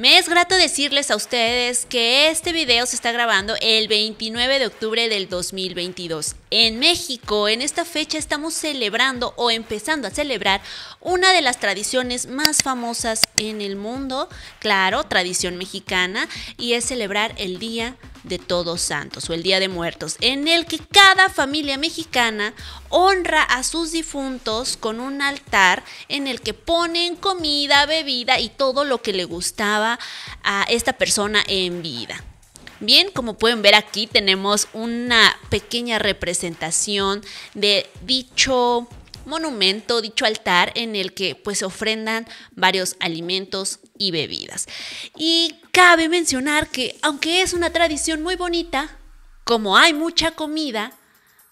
Me es grato decirles a ustedes que este video se está grabando el 29 de octubre del 2022. En México, en esta fecha estamos celebrando o empezando a celebrar una de las tradiciones más famosas en el mundo, claro, tradición mexicana, y es celebrar el Día de Todos Santos o el Día de Muertos, en el que cada familia mexicana honra a sus difuntos con un altar en el que ponen comida, bebida y todo lo que le gustaba a esta persona en vida. Bien, como pueden ver aquí tenemos una pequeña representación de dicho monumento, dicho altar en el que pues se ofrendan varios alimentos y bebidas. Y cabe mencionar que aunque es una tradición muy bonita, como hay mucha comida,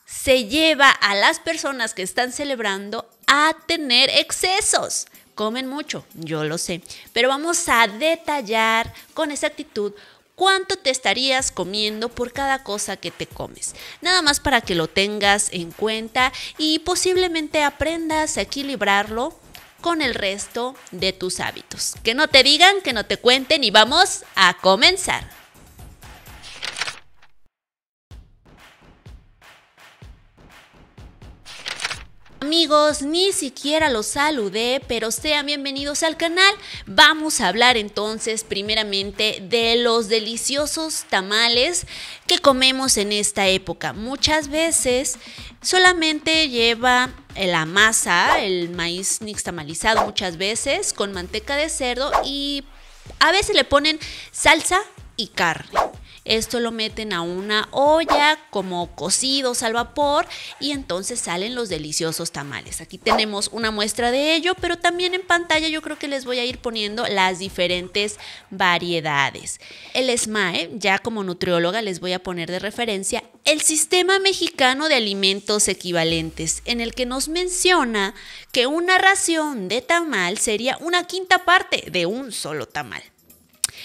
se lleva a las personas que están celebrando a tener excesos. Comen mucho, yo lo sé, pero vamos a detallar con exactitud cuánto te estarías comiendo por cada cosa que te comes. Nada más para que lo tengas en cuenta y posiblemente aprendas a equilibrarlo con el resto de tus hábitos. Que no te digan, que no te cuenten y vamos a comenzar. Amigos, ni siquiera los saludé, pero sean bienvenidos al canal. Vamos a hablar entonces primeramente de los deliciosos tamales que comemos en esta época. Muchas veces solamente lleva la masa, el maíz nixtamalizado muchas veces, con manteca de cerdo y a veces le ponen salsa y carne. Esto lo meten a una olla como cocidos al vapor y entonces salen los deliciosos tamales. Aquí tenemos una muestra de ello, pero también en pantalla yo creo que les voy a ir poniendo las diferentes variedades. El SMAE, ya como nutrióloga les voy a poner de referencia, el Sistema Mexicano de Alimentos Equivalentes, en el que nos menciona que una ración de tamal sería una quinta parte de un solo tamal.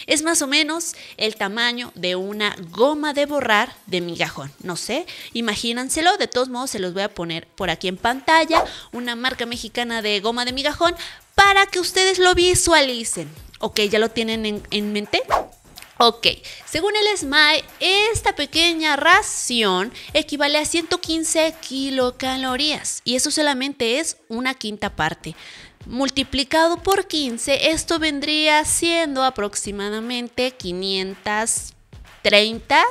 Es más o menos el tamaño de una goma de borrar de migajón. No sé, imagínenselo. De todos modos, se los voy a poner por aquí en pantalla. Una marca mexicana de goma de migajón para que ustedes lo visualicen. Ok, ¿ya lo tienen en, en mente? Ok, según el SMAE, esta pequeña ración equivale a 115 kilocalorías y eso solamente es una quinta parte Multiplicado por 15, esto vendría siendo aproximadamente 530,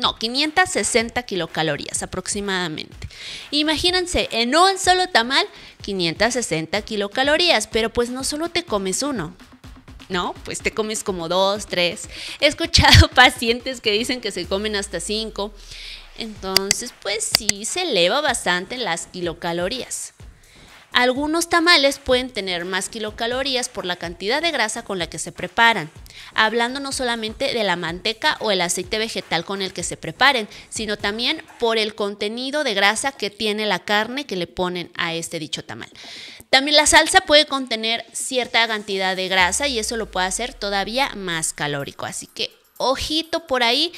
no, 560 kilocalorías aproximadamente. Imagínense, en un solo tamal, 560 kilocalorías, pero pues no solo te comes uno, ¿no? Pues te comes como dos, tres. He escuchado pacientes que dicen que se comen hasta cinco. Entonces, pues sí, se eleva bastante las kilocalorías. Algunos tamales pueden tener más kilocalorías por la cantidad de grasa con la que se preparan, hablando no solamente de la manteca o el aceite vegetal con el que se preparen, sino también por el contenido de grasa que tiene la carne que le ponen a este dicho tamal. También la salsa puede contener cierta cantidad de grasa y eso lo puede hacer todavía más calórico, así que ojito por ahí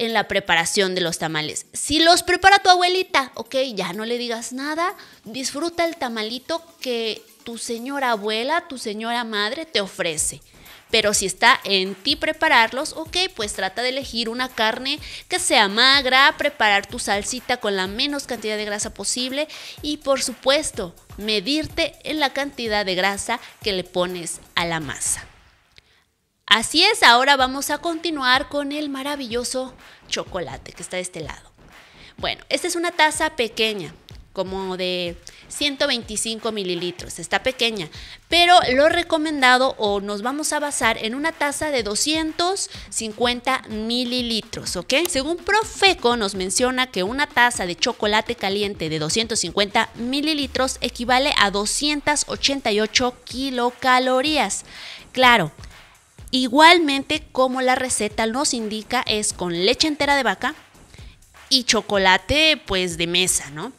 en la preparación de los tamales. Si los prepara tu abuelita, ok, ya no le digas nada, disfruta el tamalito que tu señora abuela, tu señora madre te ofrece. Pero si está en ti prepararlos, ok, pues trata de elegir una carne que sea magra, preparar tu salsita con la menos cantidad de grasa posible y por supuesto, medirte en la cantidad de grasa que le pones a la masa. Así es, ahora vamos a continuar con el maravilloso chocolate que está de este lado. Bueno, esta es una taza pequeña, como de 125 mililitros, está pequeña, pero lo recomendado o nos vamos a basar en una taza de 250 mililitros, ¿ok? Según Profeco nos menciona que una taza de chocolate caliente de 250 mililitros equivale a 288 kilocalorías. Claro, Igualmente, como la receta nos indica, es con leche entera de vaca y chocolate pues de mesa, ¿no?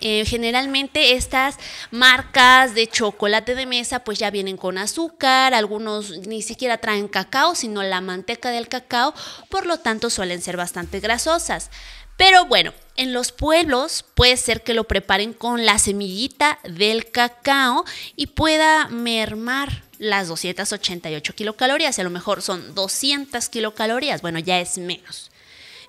Eh, generalmente estas marcas de chocolate de mesa pues ya vienen con azúcar, algunos ni siquiera traen cacao, sino la manteca del cacao, por lo tanto suelen ser bastante grasosas. Pero bueno, en los pueblos puede ser que lo preparen con la semillita del cacao y pueda mermar las 288 kilocalorías. A lo mejor son 200 kilocalorías. Bueno, ya es menos.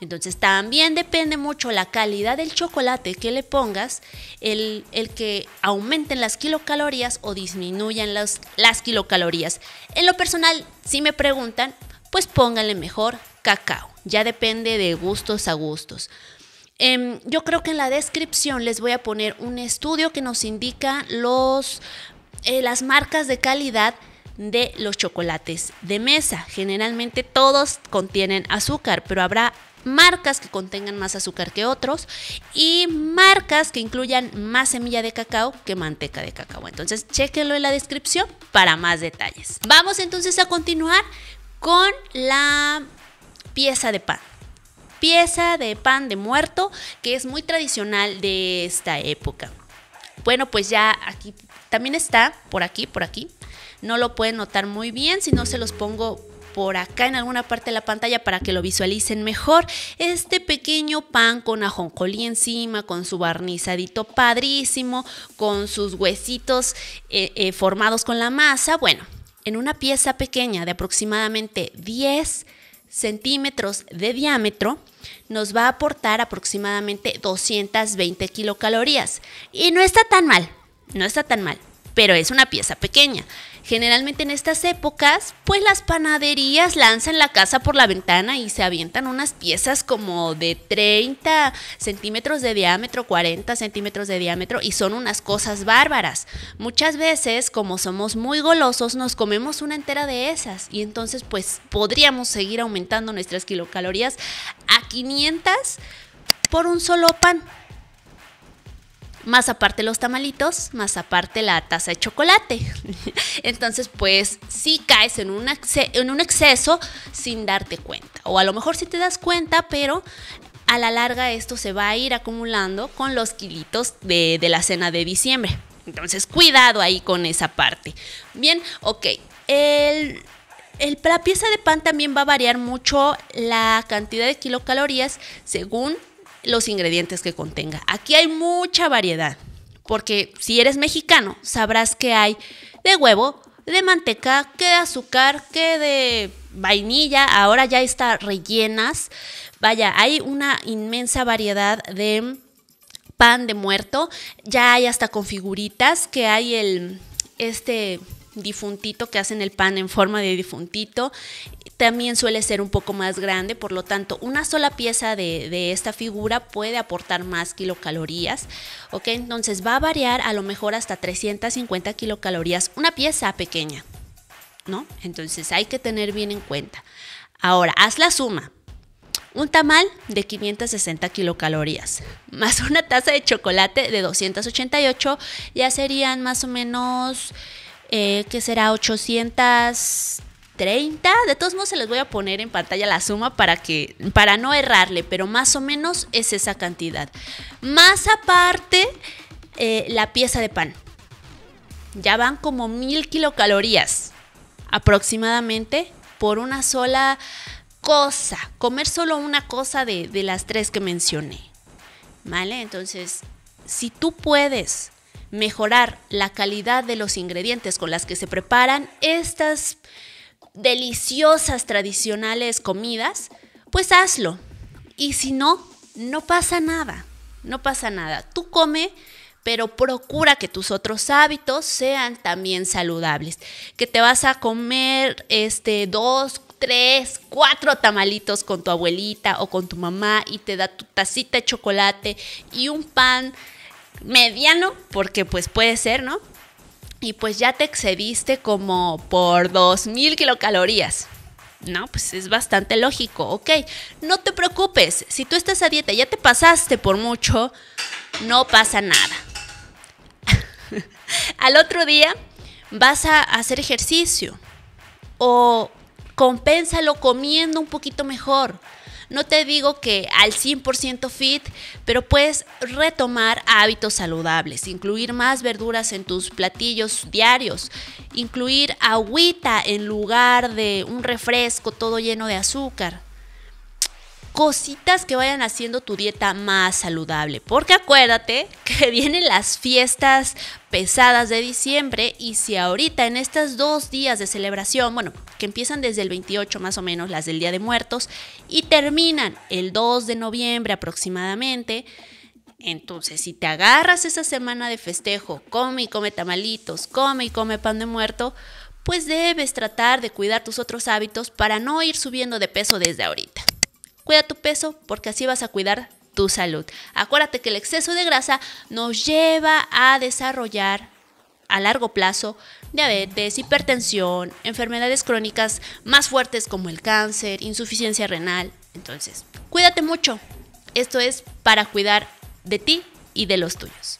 Entonces también depende mucho la calidad del chocolate que le pongas, el, que aumenten las kilocalorías o disminuyan las, kilocalorías. En lo personal, si me preguntan, pues pónganle mejor cacao. Ya depende de gustos a gustos. Em, yo creo que en la descripción les voy a poner un estudio que nos indica los, eh, las marcas de calidad de los chocolates de mesa. Generalmente todos contienen azúcar, pero habrá marcas que contengan más azúcar que otros y marcas que incluyan más semilla de cacao que manteca de cacao. Entonces, chéquenlo en la descripción para más detalles. Vamos entonces a continuar con la pieza de pan pieza de pan de muerto que es muy tradicional de esta época. Bueno, pues ya aquí también está, por aquí, por aquí. No lo pueden notar muy bien, si no se los pongo por acá en alguna parte de la pantalla para que lo visualicen mejor. Este pequeño pan con ajonjolí encima, con su barnizadito padrísimo, con sus huesitos eh, eh, formados con la masa. Bueno, en una pieza pequeña de aproximadamente 10 centímetros de diámetro, nos va a aportar aproximadamente 220 kilocalorías. Y no está tan mal, no está tan mal pero es una pieza pequeña. Generalmente en estas épocas, pues las panaderías lanzan la casa por la ventana y se avientan unas piezas como de 30 centímetros de diámetro, 40 centímetros de diámetro y son unas cosas bárbaras. Muchas veces, como somos muy golosos, nos comemos una entera de esas y entonces pues podríamos seguir aumentando nuestras kilocalorías a 500 por un solo pan más aparte los tamalitos, más aparte la taza de chocolate. Entonces, pues sí caes en un, exceso sin darte cuenta. O a lo mejor sí te das cuenta, pero a la larga esto se va a ir acumulando con los kilitos de, la cena de diciembre. Entonces, cuidado ahí con esa parte. Bien, ok. el, la pieza de pan también va a variar mucho la cantidad de kilocalorías según los ingredientes que contenga. Aquí hay mucha variedad, porque si eres mexicano, sabrás que hay de huevo, de manteca, que de azúcar, que de vainilla, ahora ya está rellenas. Vaya, hay una inmensa variedad de pan de muerto, ya hay hasta con figuritas, que hay el este difuntito que hacen el pan en forma de difuntito. También suele ser un poco más grande, por lo tanto, una sola pieza de, esta figura puede aportar más kilocalorías. Ok, entonces va a variar a lo mejor hasta 350 kilocalorías una pieza pequeña, ¿no? Entonces hay que tener bien en cuenta. Ahora, haz la suma. Un tamal de 560 kilocalorías más una taza de chocolate de 288 ya serían más o menos eh, que será 830. De todos modos se les voy a poner en pantalla la suma para que para no errarle, pero más o menos es esa cantidad. Más aparte eh, la pieza de pan. Ya van como mil kilocalorías aproximadamente por una sola cosa. Comer solo una cosa de, de las tres que mencioné. ¿Vale? Entonces, si tú puedes mejorar la calidad de los ingredientes con las que se preparan estas deliciosas tradicionales comidas, pues hazlo. Y si no, no pasa nada, no pasa nada. Tú come, pero procura que tus otros hábitos sean también saludables. Que te vas a comer este dos, tres, cuatro tamalitos con tu abuelita o con tu mamá y te da tu tacita de chocolate y un pan mediano, porque pues puede ser, ¿no? Y pues ya te excediste como por 2.000 kilocalorías. No, pues es bastante lógico, ok. No te preocupes, si tú estás a dieta, ya te pasaste por mucho, no pasa nada. Al otro día vas a hacer ejercicio o compénsalo comiendo un poquito mejor. No te digo que al 100% fit, pero puedes retomar hábitos saludables, incluir más verduras en tus platillos diarios, incluir agüita en lugar de un refresco todo lleno de azúcar cositas que vayan haciendo tu dieta más saludable. Porque acuérdate que vienen las fiestas pesadas de diciembre y si ahorita en estos dos días de celebración, bueno, que empiezan desde el 28 más o menos, las del Día de Muertos, y terminan el 2 de noviembre aproximadamente, entonces, si te agarras esa semana de festejo, come y come tamalitos, come y come pan de muerto, pues debes tratar de cuidar tus otros hábitos para no ir subiendo de peso desde ahorita. Cuida tu peso porque así vas a cuidar tu salud. Acuérdate que el exceso de grasa nos lleva a desarrollar a largo plazo diabetes, hipertensión, enfermedades crónicas más fuertes como el cáncer, insuficiencia renal. Entonces, cuídate mucho. Esto es para cuidar de ti y de los tuyos.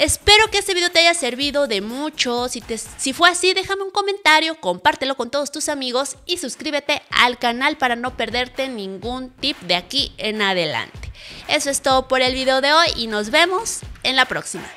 Espero que este video te haya servido de mucho. Si, si fue así, déjame un comentario, compártelo con todos tus amigos y suscríbete al canal para no perderte ningún tip de aquí en adelante. Eso es todo por el video de hoy y nos vemos en la próxima.